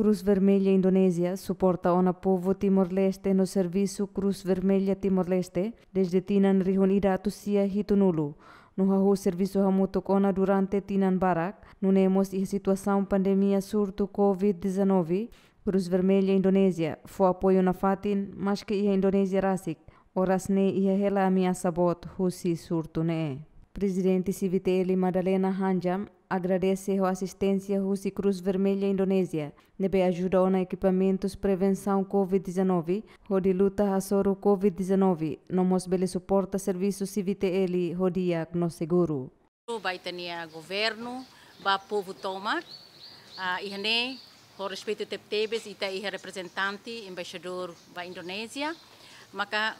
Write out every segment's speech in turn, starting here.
Cruz Vermelha Indonésia suporta ona povo Timor-Leste no serviço Cruz Vermelha Timor-Leste desde Tinan Rihunida Tusia Hitunulu. No hahu serviço hamuto ona durante Tinan Barak, nunemos e situação pandemia surto Covid-19, Cruz Vermelha Indonésia foi apoio na Fatin, mas que assim. ia Indonésia Rasik, oras ne ia hela ameaça bot, husi surto ne. Né? Presidente Civitelli Madalena Hanjam agradece a assistência Rússia Cruz Vermelha Indonésia. Nebe ajudou na equipamentos prevenção COVID-19, onde luta a soro COVID-19. Nomos bele suporta serviço CVTL, onde diagnóstico seguro. Vai ter governo, vai povo tomar, uh, e por respeito de tebes, e tem representante, embaixador da Indonésia, maka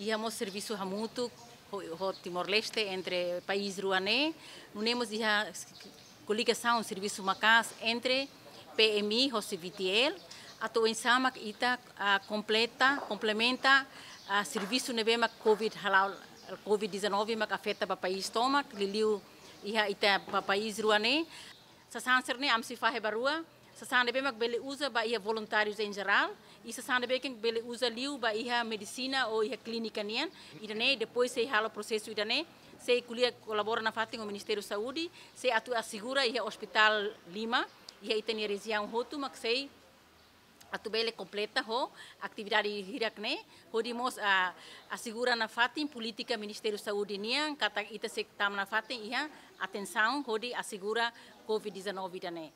ia é serviço hamutuk o Timor-Leste, entre o país ruanês. Nós temos já coligação, serviço macas entre PMI, José Vitiel, a tua ensama ita a completa, complementa a serviço nebema COVID halal COVID-19 mak afeta para país tomak liliu iha ita para país ruanê. Sasanser ne amsi fahe barua bem que ele usa para ir voluntários em geral e bem que ele usa liu ir ia medicina ou ia clínica nian. E daí depois se o processo e se kulia colabora na com o Ministério da Saúde, se atu assegura ia Hospital Lima, ia itenia região rotu, mas sei atu bele completa ho atividade hirak ne hodimos a assegura na fatin política Ministério da nian kata ita se tam na fatin ia atenção hodi assegura COVID-19 dane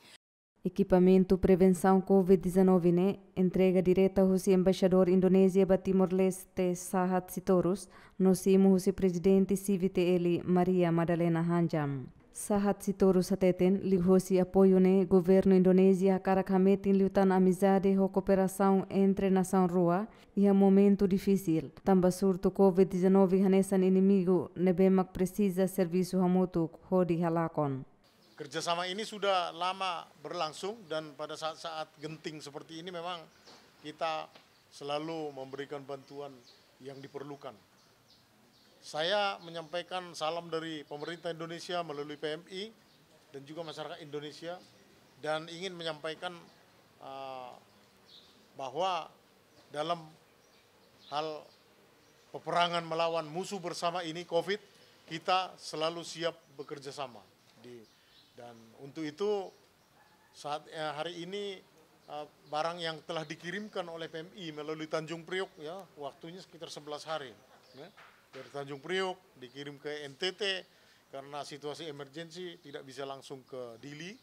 Equipamento Prevenção Covid-19, né? Entrega direta ao embaixador Indonésia para Timor-Leste Sahat Sitorus, no simo o presidente CVTL Maria Madalena Hanjam. Sahat Sitorus ateten o apoio né governo Indonésia cara kametin liutan amizade e cooperação entre nação rua e é um momento difícil. Tamba surto COVID-19 hanesan inimigo nebemak precisa serviço hamutuk hodi halakon. kerjasama ini sudah lama berlangsung dan pada saat-saat genting seperti ini memang kita selalu memberikan bantuan yang diperlukan. Saya menyampaikan salam dari pemerintah Indonesia melalui PMI dan juga masyarakat Indonesia dan ingin menyampaikan uh, bahwa dalam hal peperangan melawan musuh bersama ini COVID kita selalu siap bekerja sama di dan untuk itu saat ya, hari ini eh, barang yang telah dikirimkan oleh PMI melalui Tanjung Priok ya waktunya sekitar 11 hari. Ya. Dari Tanjung Priok dikirim ke NTT karena situasi emergensi tidak bisa langsung ke Dili.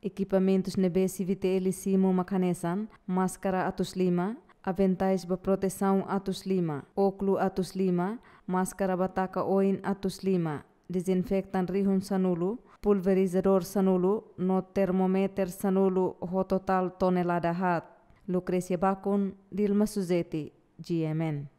Equipamentos nebe BSVTLC mo makanesan, máscara atus lima, aventais ba proteção atus lima, óculo atus lima, máscara bataka oin atus lima, disinfectant rihun sanulu, pulverizador sanulu, no termometer sanulu ho total tonelada hat. Lucrecia Bacun, Dilma Suzeti, GMN.